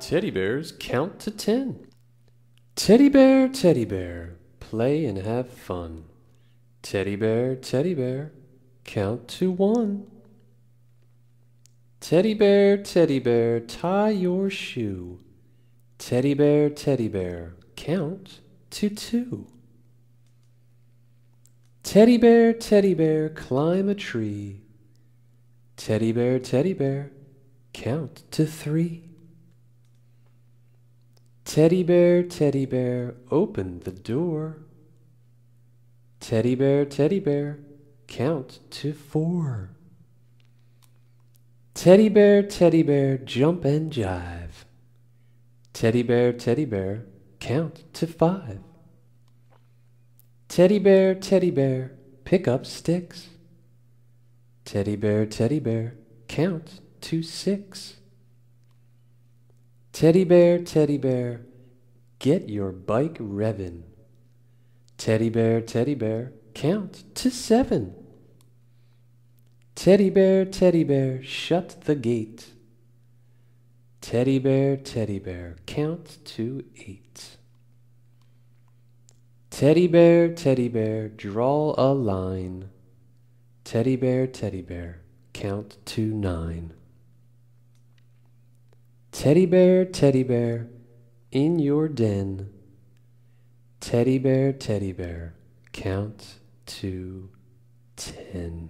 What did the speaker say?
Teddy bears count to ten. Teddy bear, teddy bear, play and have fun. Teddy bear, teddy bear, count to one. Teddy bear, teddy bear, tie your shoe. Teddy bear, teddy bear, count to two. Teddy bear, teddy bear, climb a tree. Teddy bear, teddy bear, count to three. Teddy bear, teddy bear, open the door. Teddy bear, teddy bear, count to four. Teddy bear, teddy bear, jump and jive. Teddy bear, teddy bear, count to five. Teddy bear, teddy bear, pick up sticks. Teddy bear, teddy bear, count to six. Teddy bear, teddy bear, get your bike revvin'. Teddy bear, teddy bear, count to seven. Teddy bear, teddy bear, shut the gate. Teddy bear, teddy bear, count to eight. Teddy bear, teddy bear, draw a line. Teddy bear, teddy bear, count to nine. Teddy bear, teddy bear, in your den. Teddy bear, teddy bear, count to ten.